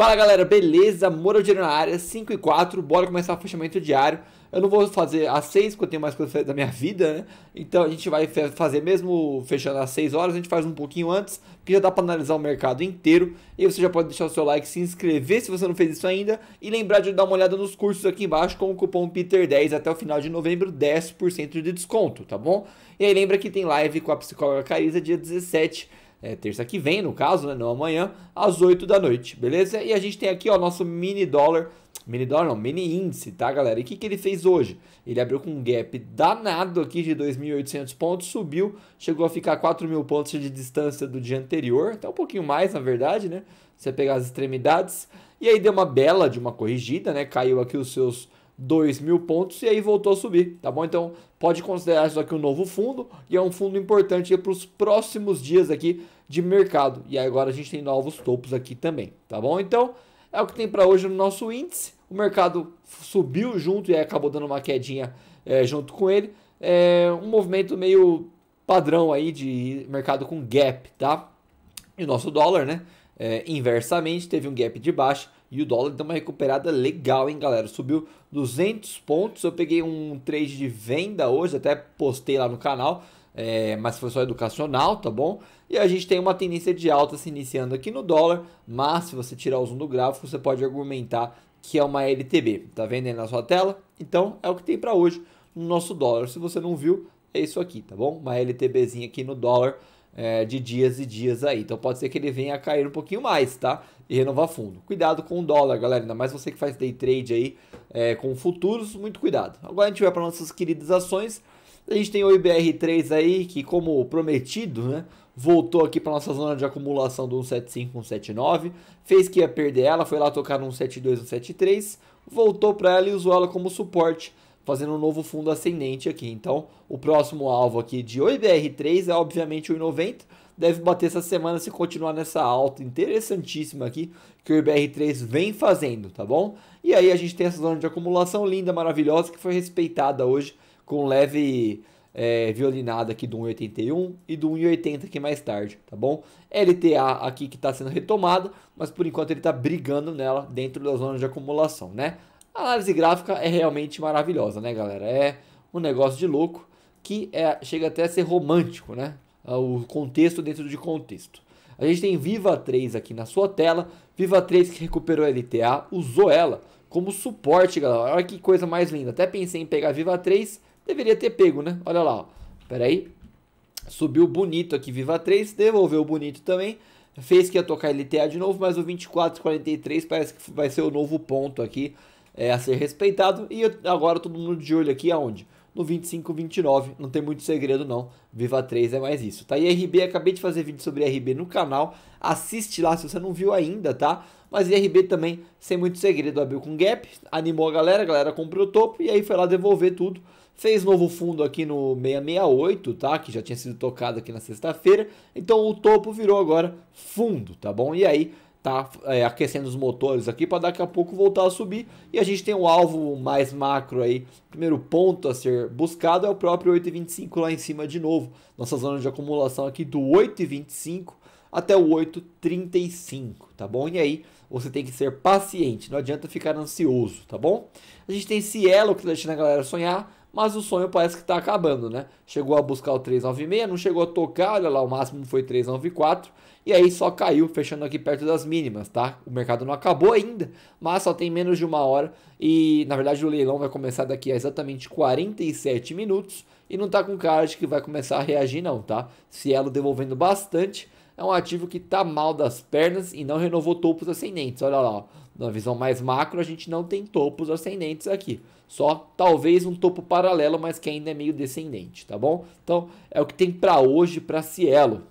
Fala galera, beleza? Moro de na área, 5 e 4, bora começar o fechamento diário. Eu não vou fazer às 6, porque eu tenho mais coisas da minha vida, né? Então a gente vai fazer mesmo fechando às 6 horas, a gente faz um pouquinho antes, que já dá para analisar o mercado inteiro. E você já pode deixar o seu like, se inscrever se você não fez isso ainda, e lembrar de dar uma olhada nos cursos aqui embaixo com o cupom PETER10 até o final de novembro, 10% de desconto, tá bom? E aí lembra que tem live com a psicóloga Carisa dia 17 é, terça que vem, no caso, né, não amanhã, às 8 da noite, beleza? E a gente tem aqui o nosso mini dólar, mini dólar não, mini índice, tá galera? E o que, que ele fez hoje? Ele abriu com um gap danado aqui de 2.800 pontos, subiu, chegou a ficar 4.000 pontos de distância do dia anterior, até um pouquinho mais na verdade, né? Você pegar as extremidades, e aí deu uma bela de uma corrigida, né? Caiu aqui os seus 2 mil pontos e aí voltou a subir, tá bom? Então pode considerar isso aqui um novo fundo e é um fundo importante para os próximos dias aqui de mercado. E agora a gente tem novos topos aqui também, tá bom? Então é o que tem para hoje no nosso índice. O mercado subiu junto e acabou dando uma quedinha é, junto com ele. É um movimento meio padrão aí de mercado com gap, tá? E o nosso dólar, né? É, inversamente, teve um gap de baixa e o dólar deu uma recuperada legal, hein, galera? Subiu 200 pontos. Eu peguei um trade de venda hoje, até postei lá no canal, é, mas foi só educacional, tá bom? E a gente tem uma tendência de alta se iniciando aqui no dólar, mas se você tirar o zoom do gráfico, você pode argumentar que é uma LTB. Tá vendo aí na sua tela? Então é o que tem para hoje no nosso dólar. Se você não viu, é isso aqui, tá bom? Uma LTBzinha aqui no dólar é, de dias e dias aí. Então pode ser que ele venha a cair um pouquinho mais, tá? E renovar fundo. Cuidado com o dólar, galera. Ainda mais você que faz day trade aí é, com futuros, muito cuidado. Agora a gente vai para nossas queridas ações. A gente tem o IBR3 aí, que como prometido, né? Voltou aqui para nossa zona de acumulação do 175, 179. Fez que ia perder ela, foi lá tocar no 172, 173. Voltou para ela e usou ela como suporte fazendo um novo fundo ascendente aqui. Então, o próximo alvo aqui de OIBR3 é obviamente 1,90. Deve bater essa semana se continuar nessa alta interessantíssima aqui que o IBR3 vem fazendo, tá bom? E aí a gente tem essa zona de acumulação linda, maravilhosa, que foi respeitada hoje com leve é, violinada aqui do 1,81 e do 1,80 aqui mais tarde, tá bom? LTA aqui que está sendo retomada, mas por enquanto ele está brigando nela dentro da zona de acumulação, né? A análise gráfica é realmente maravilhosa, né, galera? É um negócio de louco que é, chega até a ser romântico, né? Ah, o contexto dentro de contexto. A gente tem Viva 3 aqui na sua tela. Viva 3 que recuperou a LTA, usou ela como suporte, galera. Olha que coisa mais linda. Até pensei em pegar Viva 3, deveria ter pego, né? Olha lá, ó. Pera aí. Subiu bonito aqui Viva 3, devolveu bonito também. Fez que ia tocar LTA de novo, mas o 2443 parece que vai ser o novo ponto aqui é, a ser respeitado. E agora todo mundo de olho aqui aonde? No 25, 29, não tem muito segredo não. Viva 3 é mais isso, tá? IRB, RB, acabei de fazer vídeo sobre RB no canal. Assiste lá se você não viu ainda, tá? Mas IRB também, sem muito segredo, abriu com gap, animou a galera, a galera comprou o topo e aí foi lá devolver tudo. Fez novo fundo aqui no 668, tá? Que já tinha sido tocado aqui na sexta-feira. Então o topo virou agora fundo, tá bom? E aí tá é, aquecendo os motores aqui para daqui a pouco voltar a subir. E a gente tem um alvo mais macro aí. Primeiro ponto a ser buscado é o próprio 8,25 lá em cima de novo. Nossa zona de acumulação aqui do 8,25 até o 8,35, tá bom? E aí você tem que ser paciente, não adianta ficar ansioso, tá bom? A gente tem Cielo que tá deixando a galera sonhar, mas o sonho parece que está acabando, né? Chegou a buscar o 396, não chegou a tocar, olha lá, o máximo foi 394. E aí só caiu, fechando aqui perto das mínimas, tá? O mercado não acabou ainda, mas só tem menos de uma hora. E na verdade o leilão vai começar daqui a exatamente 47 minutos. E não tá com cara de que vai começar a reagir, não, tá? Cielo devolvendo bastante. É um ativo que tá mal das pernas e não renovou topos ascendentes. Olha lá, ó. na visão mais macro, a gente não tem topos ascendentes aqui. Só talvez um topo paralelo, mas que ainda é meio descendente, tá bom? Então é o que tem para hoje para Cielo.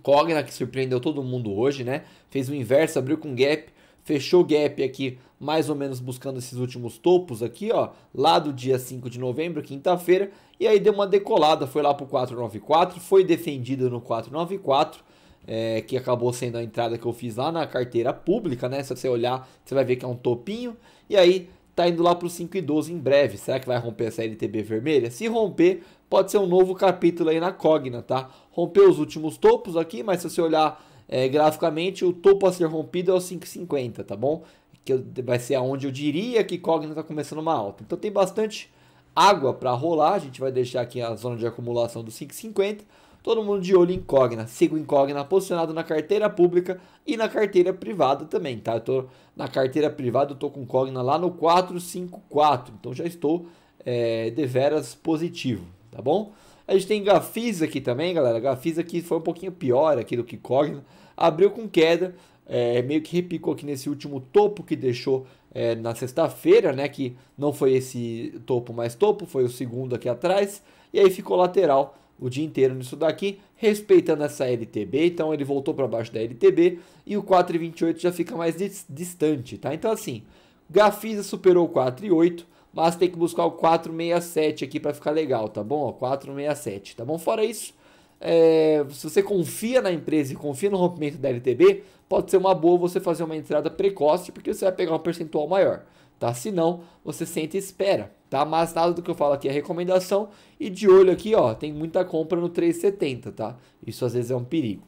Cogna, que surpreendeu todo mundo hoje, né? Fez o inverso, abriu com gap, fechou gap aqui, mais ou menos buscando esses últimos topos aqui, ó, lá do dia 5 de novembro, quinta-feira, e aí deu uma decolada, foi lá pro 494, foi defendido no 494, é, que acabou sendo a entrada que eu fiz lá na carteira pública, né? Se você olhar, você vai ver que é um topinho, e aí está indo lá para os 5,12 em breve. Será que vai romper essa LTB vermelha? Se romper, pode ser um novo capítulo aí na Cogna, tá? Rompeu os últimos topos aqui, mas se você olhar é, graficamente, o topo a ser rompido é o 5,50, tá bom? Que vai ser aonde eu diria que Cogna está começando uma alta. Então tem bastante água para rolar, a gente vai deixar aqui a zona de acumulação do 5,50, todo mundo de olho em Cogna. sigo em Incogna posicionado na carteira pública e na carteira privada também, tá? Eu tô na carteira privada, eu tô com Cogna lá no 454, então já estou é, deveras positivo, tá bom? A gente tem Gafisa aqui também, galera. Gafisa aqui foi um pouquinho pior aqui do que Cogna. Abriu com queda, é, meio que repicou aqui nesse último topo que deixou é, na sexta-feira, né? Que não foi esse topo mais topo, foi o segundo aqui atrás. E aí ficou lateral o dia inteiro nisso daqui, respeitando essa LTB, então ele voltou para baixo da LTB e o 4,28 já fica mais distante, tá? Então assim, Gafisa superou o 4,8, mas tem que buscar o 4,67 aqui para ficar legal, tá bom? 4,67, tá bom? Fora isso, é, se você confia na empresa e confia no rompimento da LTB, pode ser uma boa você fazer uma entrada precoce, porque você vai pegar um percentual maior tá? Se não, você sente e espera, tá? Mas nada do que eu falo aqui é recomendação e de olho aqui, ó, tem muita compra no 370, tá? Isso às vezes é um perigo.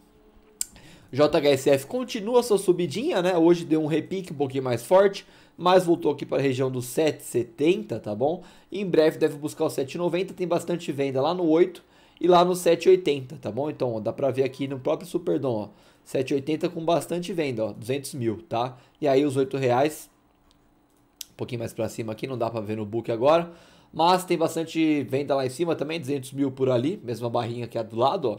JHSF continua sua subidinha, né? Hoje deu um repique um pouquinho mais forte, mas voltou aqui para a região dos 7,70, tá bom? E em breve deve buscar o 7,90, tem bastante venda lá no 8 e lá no 7,80, tá bom? Então, ó, dá para ver aqui no próprio Superdom, ó, 7,80 com bastante venda, ó, 200 mil, tá? E aí os 8 reais um pouquinho mais para cima aqui, não dá para ver no book agora. Mas tem bastante venda lá em cima também, 200 mil por ali, mesma barrinha que a do lado, ó.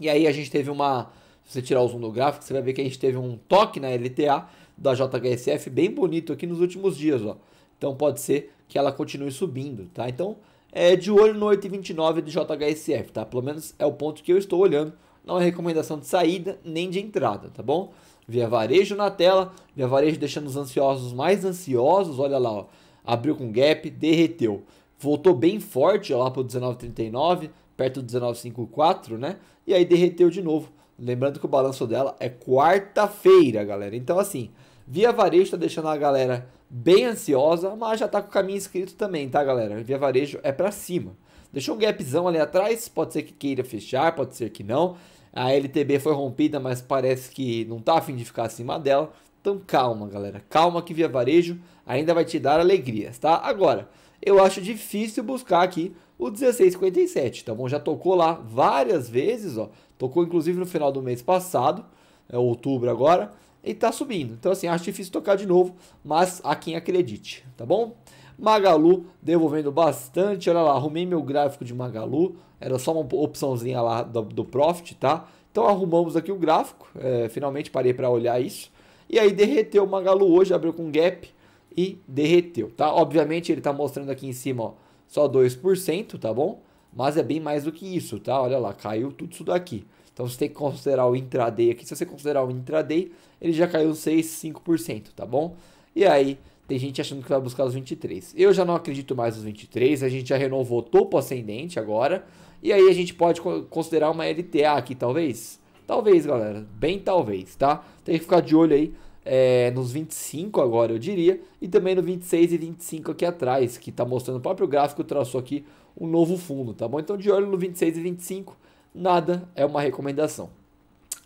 E aí a gente teve uma, se você tirar o zoom do gráfico, você vai ver que a gente teve um toque na LTA da JHSF bem bonito aqui nos últimos dias, ó. Então pode ser que ela continue subindo, tá? Então é de olho no 8,29 de JHSF, tá? Pelo menos é o ponto que eu estou olhando. Não é recomendação de saída nem de entrada, tá bom? Via varejo na tela, via varejo deixando os ansiosos mais ansiosos. Olha lá, ó, abriu com gap, derreteu. Voltou bem forte ó, lá para o 19,39, perto do 19,54, né? E aí derreteu de novo. Lembrando que o balanço dela é quarta-feira, galera. Então, assim, Via Varejo está deixando a galera bem ansiosa, mas já está com o caminho escrito também, tá, galera? Via Varejo é para cima. Deixou um gapzão ali atrás, pode ser que queira fechar, pode ser que não. A LTB foi rompida, mas parece que não tá afim de ficar acima dela. Então calma, galera. Calma que Via Varejo ainda vai te dar alegrias, tá? Agora, eu acho difícil buscar aqui o 1657, tá bom? Já tocou lá várias vezes, ó. Tocou inclusive no final do mês passado, é outubro agora, e tá subindo. Então assim, acho difícil tocar de novo, mas a quem acredite, tá bom? Magalu devolvendo bastante, olha lá, arrumei meu gráfico de Magalu, era só uma opçãozinha lá do, do Profit, tá? Então arrumamos aqui o gráfico, é, finalmente parei para olhar isso. E aí derreteu o Magalu hoje, abriu com gap e derreteu, tá? Obviamente ele está mostrando aqui em cima, ó, só 2%, tá bom? Mas é bem mais do que isso, tá? Olha lá, caiu tudo isso daqui. Então você tem que considerar o intraday aqui. Se você considerar o intraday, ele já caiu 6, 5%, tá bom? E aí tem gente achando que vai buscar os 23. Eu já não acredito mais nos 23, a gente já renovou topo ascendente agora. E aí a gente pode considerar uma LTA aqui, talvez? Talvez, galera. Bem talvez, tá? Tem que ficar de olho aí é, nos 25 agora, eu diria. E também no 26 e 25 aqui atrás, que está mostrando o próprio gráfico, traçou aqui um novo fundo, tá bom? Então de olho no 26 e 25, nada é uma recomendação.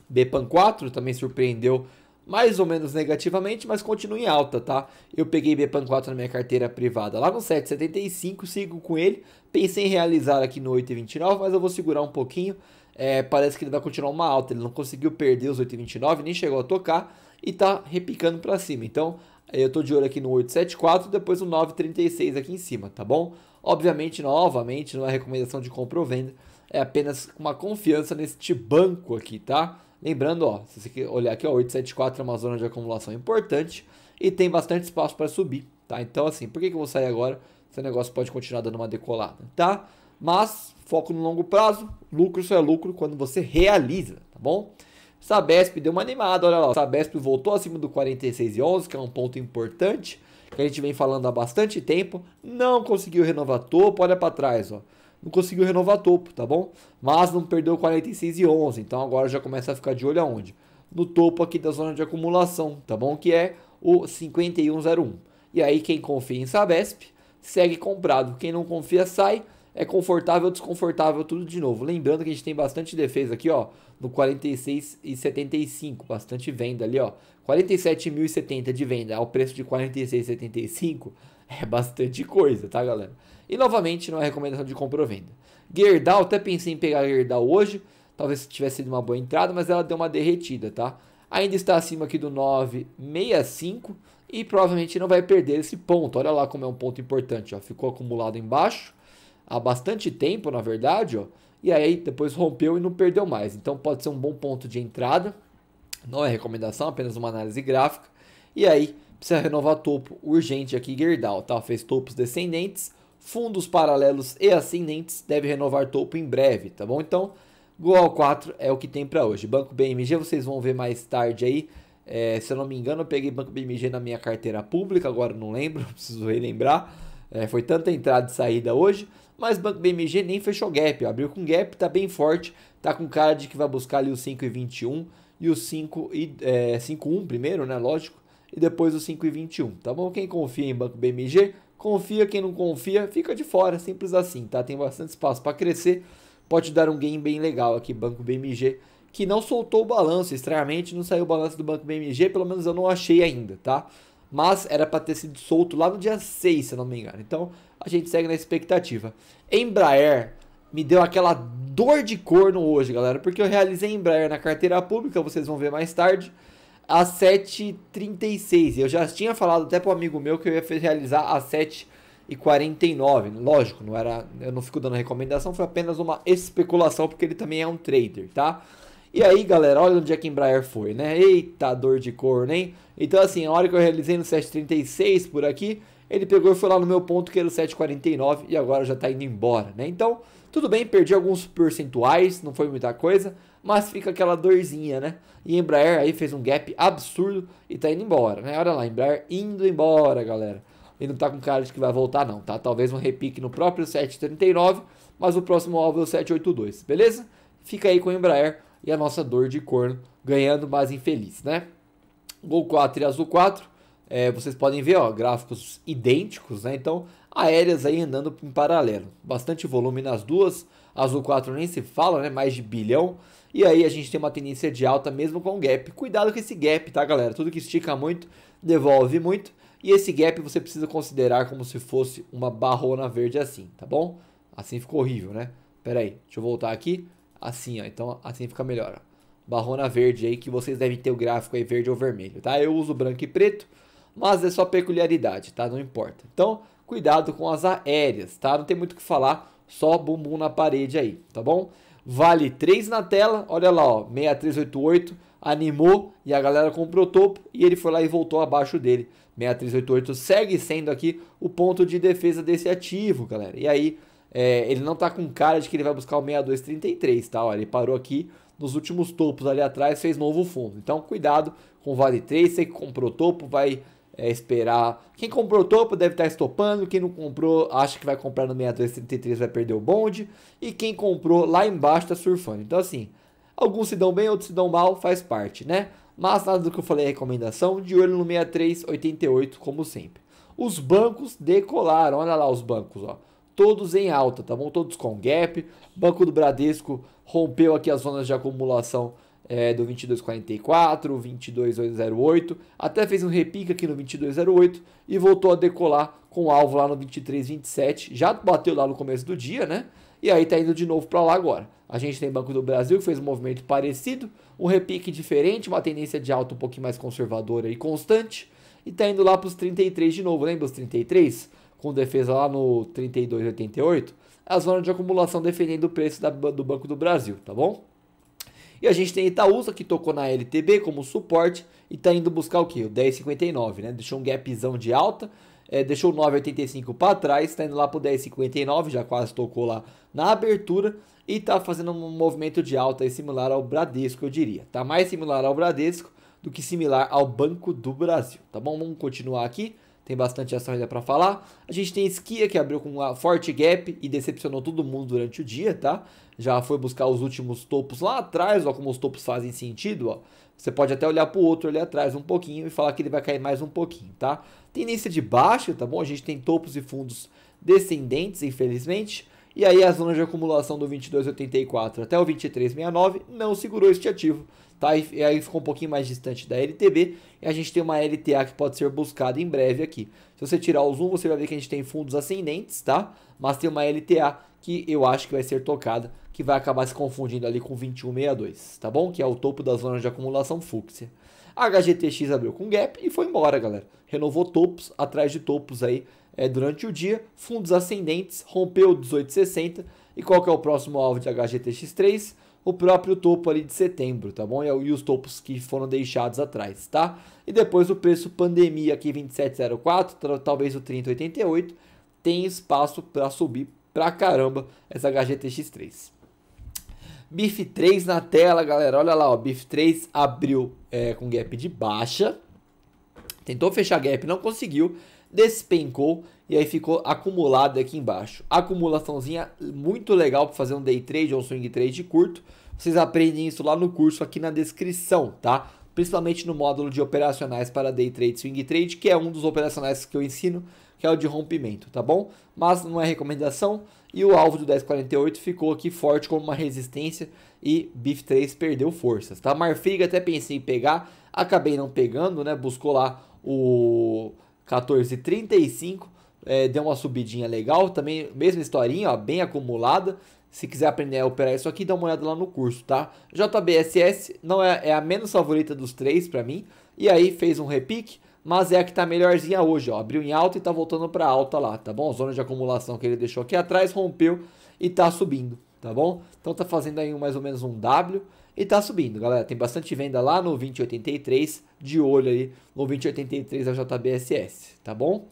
BPAN 4 também surpreendeu mais ou menos negativamente, mas continua em alta, tá? Eu peguei Bepan 4 na minha carteira privada lá no 7,75, sigo com ele. Pensei em realizar aqui no 8,29, mas eu vou segurar um pouquinho. É, parece que ele vai continuar uma alta, ele não conseguiu perder os 8,29, nem chegou a tocar e tá repicando para cima. Então, é, eu tô de olho aqui no 874, depois o 936 aqui em cima, tá bom? Obviamente, novamente, não é recomendação de compra ou venda, é apenas uma confiança neste banco aqui, tá? Lembrando, ó, se você olhar aqui, ó, 874 é uma zona de acumulação importante e tem bastante espaço para subir, tá? Então, assim, por que, que eu vou sair agora? Esse negócio pode continuar dando uma decolada, tá? Mas foco no longo prazo, lucro só é lucro quando você realiza, tá bom? Sabesp deu uma animada, olha lá, Sabesp voltou acima do 46,11, que é um ponto importante, que a gente vem falando há bastante tempo, não conseguiu renovar topo, olha para trás, ó não conseguiu renovar topo, tá bom? Mas não perdeu 46,11, e então agora já começa a ficar de olho aonde? No topo aqui da zona de acumulação, tá bom? Que é o 5101. E aí quem confia em Sabesp segue comprado, quem não confia sai. É confortável, desconfortável, tudo de novo. Lembrando que a gente tem bastante defesa aqui, ó, no 46,75. e bastante venda ali, ó. 47.070 de venda ao preço de 46,75 é bastante coisa, tá, galera? E novamente, não é recomendação de compra ou venda. Gerdau, até pensei em pegar Gerdau hoje, talvez tivesse sido uma boa entrada, mas ela deu uma derretida, tá? Ainda está acima aqui do 9,65 e provavelmente não vai perder esse ponto. Olha lá como é um ponto importante, ó. Ficou acumulado embaixo há bastante tempo, na verdade, ó. E aí depois rompeu e não perdeu mais. Então pode ser um bom ponto de entrada. Não é recomendação, apenas uma análise gráfica. E aí precisa renovar topo urgente aqui Gerdau, tá? Fez topos descendentes fundos paralelos e ascendentes deve renovar topo em breve, tá bom? Então, Goal 4 é o que tem para hoje. Banco BMG, vocês vão ver mais tarde aí. É, se eu não me engano, eu peguei Banco BMG na minha carteira pública, agora não lembro, preciso relembrar. É, foi tanta entrada e saída hoje, mas Banco BMG nem fechou gap, abriu com gap, tá bem forte, tá com cara de que vai buscar ali o 5,21 e o 5 e é, primeiro, né, lógico, e depois o 5,21, tá bom? Quem confia em Banco BMG, Confia, quem não confia, fica de fora, simples assim, tá? Tem bastante espaço para crescer. Pode dar um game bem legal aqui, Banco BMG, que não soltou o balanço, estranhamente não saiu o balanço do Banco BMG, pelo menos eu não achei ainda, tá? Mas era para ter sido solto lá no dia 6, se não me engano. Então, a gente segue na expectativa. Embraer me deu aquela dor de corno hoje, galera, porque eu realizei Embraer na carteira pública, vocês vão ver mais tarde às 7h36. Eu já tinha falado até para um amigo meu que eu ia realizar às 7h49. Lógico, não era, eu não fico dando recomendação, foi apenas uma especulação, porque ele também é um trader, tá? E aí, galera, olha onde a é Kimbraer Embraer foi, né? Eita, dor de corno, hein? Então, assim, a hora que eu realizei no 736 por aqui, ele pegou e foi lá no meu ponto, que era o 749, e agora já tá indo embora, né? Então, tudo bem, perdi alguns percentuais, não foi muita coisa, mas fica aquela dorzinha, né? E Embraer aí fez um gap absurdo e tá indo embora, né? Olha lá, Embraer indo embora, galera. E não tá com cara de que vai voltar não, tá? Talvez um repique no próprio 739, mas o próximo alvo é o 782, beleza? Fica aí com o Embraer e a nossa dor de corno ganhando, mas infeliz, né? Gol 4 e Azul 4 é, vocês podem ver ó, gráficos idênticos, né? Então, aéreas aí andando em paralelo. Bastante volume nas duas. Azul 4 nem se fala, né? Mais de bilhão. E aí a gente tem uma tendência de alta mesmo com gap. Cuidado com esse gap, tá, galera? Tudo que estica muito, devolve muito. E esse gap você precisa considerar como se fosse uma barrona verde assim, tá bom? Assim ficou horrível, né? Pera aí, deixa eu voltar aqui. Assim, ó. Então, assim fica melhor, ó. Barrona verde aí, que vocês devem ter o gráfico aí verde ou vermelho, tá? Eu uso branco e preto mas é sua peculiaridade, tá? Não importa. Então, cuidado com as aéreas, tá? Não tem muito o que falar, só bumbum na parede aí, tá bom? Vale 3 na tela, olha lá, ó, 6388 animou e a galera comprou o topo e ele foi lá e voltou abaixo dele. 6388 segue sendo aqui o ponto de defesa desse ativo, galera. E aí, é, ele não tá com cara de que ele vai buscar o 6233, tá? Olha, ele parou aqui nos últimos topos ali atrás, fez novo fundo. Então, cuidado com o Vale 3, você que comprou topo, vai é, esperar. Quem comprou o topo deve estar tá estopando. Quem não comprou, acha que vai comprar no 62,33 vai perder o bonde. E quem comprou lá embaixo está surfando. Então, assim, alguns se dão bem, outros se dão mal, faz parte, né? Mas nada do que eu falei é recomendação. De olho no 63,88, como sempre. Os bancos decolaram. Olha lá os bancos, ó. Todos em alta, tá bom? Todos com gap. Banco do Bradesco rompeu aqui as zonas de acumulação é, do 2244, 2208, até fez um repique aqui no 2208 e voltou a decolar com alvo lá no 2327, já bateu lá no começo do dia, né? E aí tá indo de novo para lá agora. A gente tem Banco do Brasil que fez um movimento parecido, um repique diferente, uma tendência de alta um pouquinho mais conservadora e constante, e tá indo lá para os 33 de novo, lembra os 33? Com defesa lá no 32,88, a zona de acumulação defendendo o preço da, do Banco do Brasil, tá bom? E a gente tem Itaúsa, que tocou na LTB como suporte e está indo buscar o que? O 10,59, né? Deixou um gapzão de alta, é, deixou o 9,85 para trás, está indo lá pro 10,59, já quase tocou lá na abertura e está fazendo um movimento de alta similar ao Bradesco, eu diria. Está mais similar ao Bradesco do que similar ao Banco do Brasil, tá bom? Vamos continuar aqui tem bastante ação ainda para falar. A gente tem Esquia, que abriu com uma forte gap e decepcionou todo mundo durante o dia, tá? já foi buscar os últimos topos lá atrás, ó, como os topos fazem sentido, ó. Você pode até olhar para o outro ali atrás um pouquinho e falar que ele vai cair mais um pouquinho, tá? Tendência de baixa, tá bom? A gente tem topos e fundos descendentes, infelizmente. E aí a zona de acumulação do 22,84 até o 23,69 não segurou este ativo, tá? E, e aí ficou um pouquinho mais distante da LTB. E a gente tem uma LTA que pode ser buscada em breve aqui. Se você tirar o zoom, você vai ver que a gente tem fundos ascendentes, tá? Mas tem uma LTA que eu acho que vai ser tocada que vai acabar se confundindo ali com 2162, tá bom? Que é o topo da zona de acumulação fúcsia. A HGTX abriu com gap e foi embora, galera. Renovou topos atrás de topos aí é, durante o dia, fundos ascendentes, rompeu 1860. E qual que é o próximo alvo de HGTX3? O próprio topo ali de setembro, tá bom? É e os topos que foram deixados atrás, tá? E depois o preço pandemia aqui 2704, talvez o 3088, tem espaço para subir pra caramba essa HGTX3. BIF 3 na tela, galera. Olha lá, o BIF 3 abriu é, com gap de baixa. Tentou fechar gap, não conseguiu. Despencou e aí ficou acumulado aqui embaixo. Acumulaçãozinha muito legal para fazer um day trade ou um swing trade curto. Vocês aprendem isso lá no curso aqui na descrição, tá? principalmente no módulo de operacionais para day trade, swing trade, que é um dos operacionais que eu ensino, que é o de rompimento, tá bom? Mas não é recomendação e o alvo do 1048 ficou aqui forte como uma resistência e BIF3 perdeu forças, tá? Marfrig até pensei em pegar, acabei não pegando, né? Buscou lá o 1435, é, eh, deu uma subidinha legal, também mesma historinha, ó, bem acumulada, se quiser aprender a operar isso aqui, dá uma olhada lá no curso, tá? JBSS não é, é a menos favorita dos três para mim. E aí fez um repique, mas é a que tá melhorzinha hoje, ó. Abriu em alta e tá voltando para alta lá, tá bom? Zona de acumulação que ele deixou aqui atrás, rompeu e tá subindo, tá bom? Então tá fazendo aí um, mais ou menos um W e tá subindo, galera. Tem bastante venda lá no 2083, de olho aí no 2083 da JBSS, tá bom?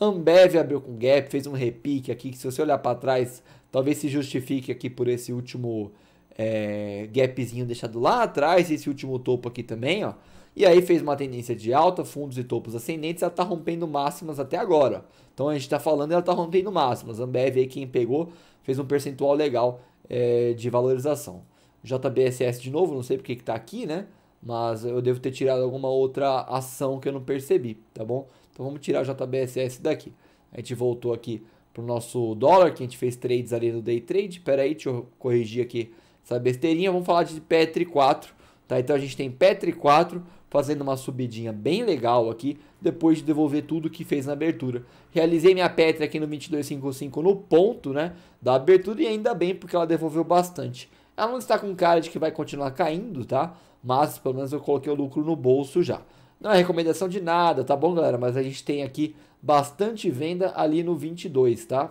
Ambev abriu com gap, fez um repique aqui, que se você olhar para trás talvez se justifique aqui por esse último é, gapzinho deixado lá atrás, esse último topo aqui também, ó. E aí fez uma tendência de alta, fundos e topos ascendentes, ela está rompendo máximas até agora. Então a gente está falando, ela está rompendo máximas. A Ambev aí quem pegou fez um percentual legal é, de valorização. JBSS de novo, não sei porque que está aqui, né? Mas eu devo ter tirado alguma outra ação que eu não percebi, tá bom? Então vamos tirar JBSS daqui. A gente voltou aqui pro nosso dólar, que a gente fez trades ali no day trade. Pera aí, deixa eu corrigir aqui essa besteirinha. Vamos falar de Petri 4, tá? Então a gente tem Petri 4 fazendo uma subidinha bem legal aqui, depois de devolver tudo que fez na abertura. Realizei minha Petri aqui no 2255 no ponto, né, da abertura e ainda bem porque ela devolveu bastante. Ela não está com cara de que vai continuar caindo, tá? Mas pelo menos eu coloquei o lucro no bolso já. Não é recomendação de nada, tá bom, galera? Mas a gente tem aqui bastante venda ali no 22, tá?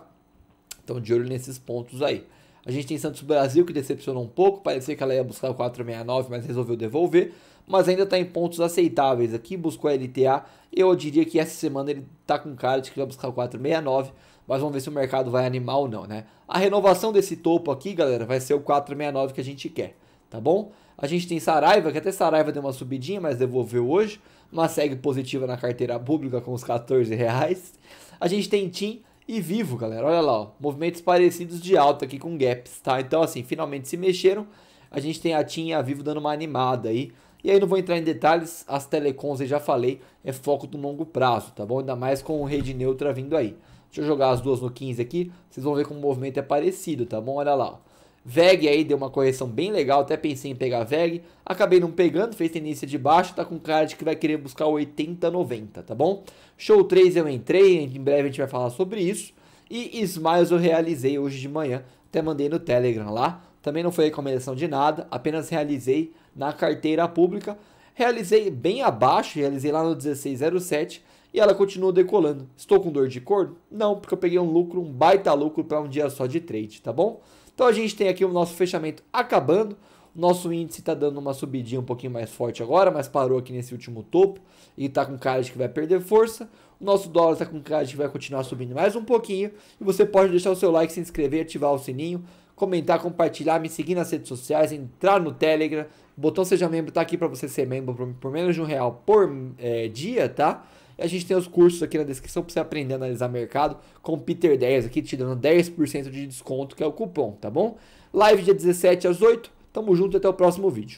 Então de olho nesses pontos aí. A gente tem Santos Brasil que decepcionou um pouco, parecia que ela ia buscar o 469, mas resolveu devolver, mas ainda está em pontos aceitáveis aqui, buscou a LTA, eu diria que essa semana ele está com cara de que vai buscar o 469, mas vamos ver se o mercado vai animar ou não, né? A renovação desse topo aqui, galera, vai ser o 469 que a gente quer, tá bom? A gente tem Saraiva, que até Saraiva deu uma subidinha, mas devolveu hoje uma segue positiva na carteira pública com os 14 reais. A gente tem TIM e Vivo, galera. Olha lá, ó, movimentos parecidos de alta aqui com gaps, tá? Então, assim, finalmente se mexeram. A gente tem a TIM e a Vivo dando uma animada aí. E aí não vou entrar em detalhes, as telecoms eu já falei, é foco do longo prazo, tá bom? Ainda mais com rede neutra vindo aí. Deixa eu jogar as duas no 15 aqui, vocês vão ver como o movimento é parecido, tá bom? Olha lá, ó. VEG aí deu uma correção bem legal, até pensei em pegar VEG, acabei não pegando, fez tendência de baixo, tá com cara de que vai querer buscar 80, 90, tá bom? Show 3 eu entrei, em breve a gente vai falar sobre isso. E Smiles eu realizei hoje de manhã, até mandei no Telegram lá. Também não foi recomendação de nada, apenas realizei na carteira pública. Realizei bem abaixo, realizei lá no 1607 e ela continua decolando. Estou com dor de corno? Não, porque eu peguei um lucro, um baita lucro para um dia só de trade, tá bom? Então a gente tem aqui o nosso fechamento acabando. O nosso índice está dando uma subidinha um pouquinho mais forte agora, mas parou aqui nesse último topo e está com cara de que vai perder força. O nosso dólar está com cara de que vai continuar subindo mais um pouquinho. E você pode deixar o seu like, se inscrever, ativar o sininho, comentar, compartilhar, me seguir nas redes sociais, entrar no Telegram. O botão Seja Membro está aqui para você ser membro por menos de um real por é, dia, tá? E a gente tem os cursos aqui na descrição para você aprender a analisar mercado com Peter 10 aqui, te dando 10% de desconto, que é o cupom, tá bom? Live dia 17 às 8. Tamo junto até o próximo vídeo.